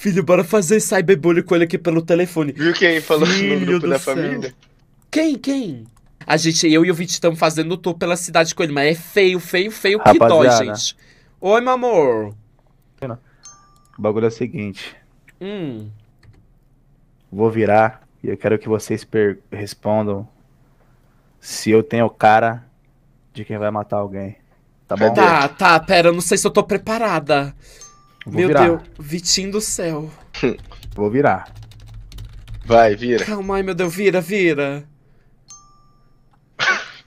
Filho, bora fazer cyberbullying com ele aqui pelo telefone. Viu quem falou Filho no grupo da céu. família? Quem, quem? A gente, eu e o Vit estamos fazendo tour pela cidade com ele, mas é feio, feio, feio, Rapaziada. que dói, gente. Oi, meu amor. O bagulho é o seguinte. Hum. Vou virar e eu quero que vocês respondam se eu tenho cara de quem vai matar alguém. Tá bom? Tá, tá, pera, eu não sei se eu tô preparada. Vou Meu virar. Deus, Vitinho do céu. Vou virar. Vai, vira. Calma aí, meu Deus, vira, vira.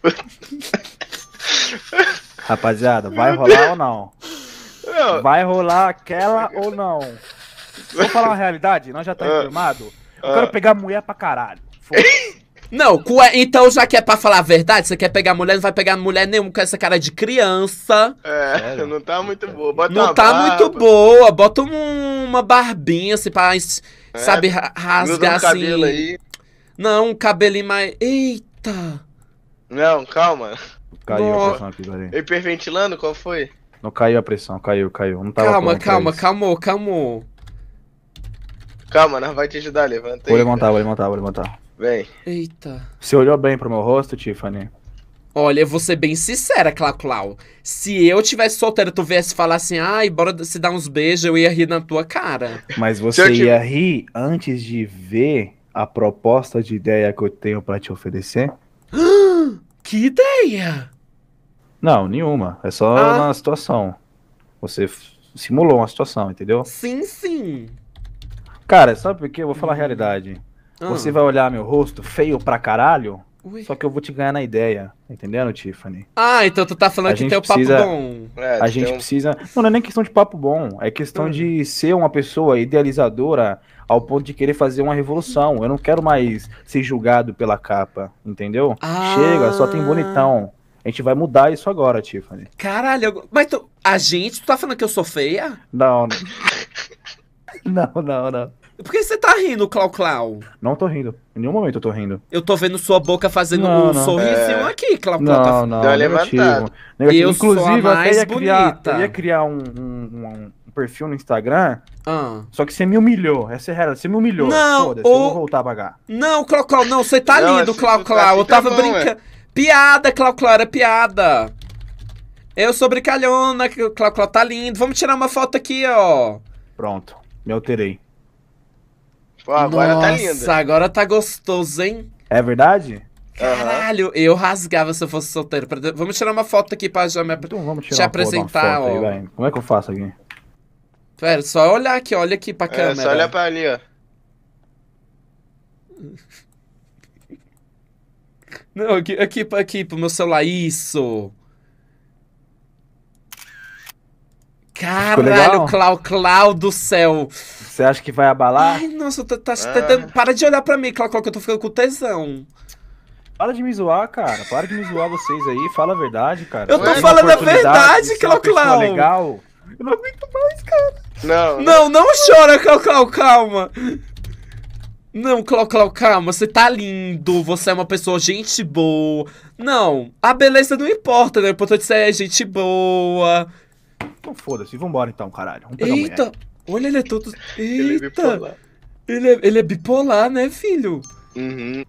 Rapaziada, vai rolar ou não? não? Vai rolar aquela ou não? Vou falar uma realidade, nós já tá ah. informado. Eu quero ah. pegar mulher pra caralho. Foda-se. Não, cué... então já que é pra falar a verdade, você quer pegar mulher, não vai pegar mulher nenhuma com essa cara é de criança. É, Sério? não tá muito boa. Bota não tá barba. muito boa. Bota um, uma barbinha, assim, pra, é, sabe, rasgar um assim. Cabelo aí. Não, um cabelinho mais. Eita! Não, calma. Caiu Boa. a pressão aqui, galera. Hiperventilando? Qual foi? Não caiu a pressão, caiu, caiu. Não tava calma, é calma, calma, calma. Calma, nós vai te ajudar, levanta. Vou levantar, cara. vou levantar, vou levantar. Vem. Eita. Você olhou bem pro meu rosto, Tiffany? Olha, eu vou ser bem sincera, Clau Clau. Se eu tivesse solteiro e tu viesse falar assim, ai, bora se dar uns beijos, eu ia rir na tua cara. Mas você te... ia rir antes de ver a proposta de ideia que eu tenho para te oferecer? que ideia! Não, nenhuma. É só ah. na situação. Você simulou uma situação, entendeu? Sim, sim. Cara, sabe por quê? Eu vou falar a realidade. Ah. Você vai olhar meu rosto feio pra caralho, Ui. Só que eu vou te ganhar na ideia, entendendo, Tiffany? Ah, então tu tá falando a que tem o precisa, papo bom. É, a gente um... precisa. Não, não, é nem questão de papo bom, é questão uhum. de ser uma pessoa idealizadora ao ponto de querer fazer uma revolução. Eu não quero mais ser julgado pela capa, entendeu? Ah. Chega, só tem ah. bonitão. A gente vai mudar isso agora, Tiffany. Caralho, mas tu. A gente, tu tá falando que eu sou feia? Não, não. não, não, não. Por que você tá rindo, Clau Clau? Não tô rindo. Em nenhum momento eu tô rindo. Eu tô vendo sua boca fazendo não, um não. sorrisinho é... aqui, Clau Clau. Não, tá... não, Deu negativo. negativo. Eu Inclusive, sou a mais eu até ia criar, eu ia criar um, um, um perfil no Instagram. Ah. Só que você me humilhou. Essa é realidade. você me humilhou. Não, Foda-se, ou... eu vou voltar a pagar. Não, Clau Clau, não, você tá não, lindo, Clau Clau. eu tava tá brincando. Piada, Clau Clau, era piada. Eu sou brincalhona, Clau Clau, tá lindo. Vamos tirar uma foto aqui, ó. Pronto, me alterei. Pô, agora tá Nossa, tá lindo. agora tá gostoso, hein? É verdade? Caralho, uhum. eu rasgava se eu fosse solteiro. Vamos tirar uma foto aqui pra já me ap... então, vamos tirar te apresentar. Uma foto ó. Aí, Como é que eu faço aqui? Pera, só olhar aqui, olha aqui pra é, câmera. só pra ali, ó. Não, aqui, aqui, aqui pro meu celular, isso. Caralho, Clau, Clau do céu. Você acha que vai abalar? Ai, nossa, tá, tá, tá, para de olhar pra mim, Clau, Clau, que eu tô ficando com tesão. Para de me zoar, cara. Para de me zoar vocês aí. Fala a verdade, cara. Eu tô é falando a verdade, Clau, é Clau. legal. Eu não aguento mais, cara. Não. Não, não chora, Clau, Clau, calma. Não, Clau, Clau, calma, você tá lindo, você é uma pessoa gente boa. Não, a beleza não importa, né? O importante é gente boa. Então foda-se, vambora então, caralho. Vamos pegar Eita, mulher. olha, ele é todo. Eita! ele, é ele, é, ele é bipolar, né, filho? Uhum.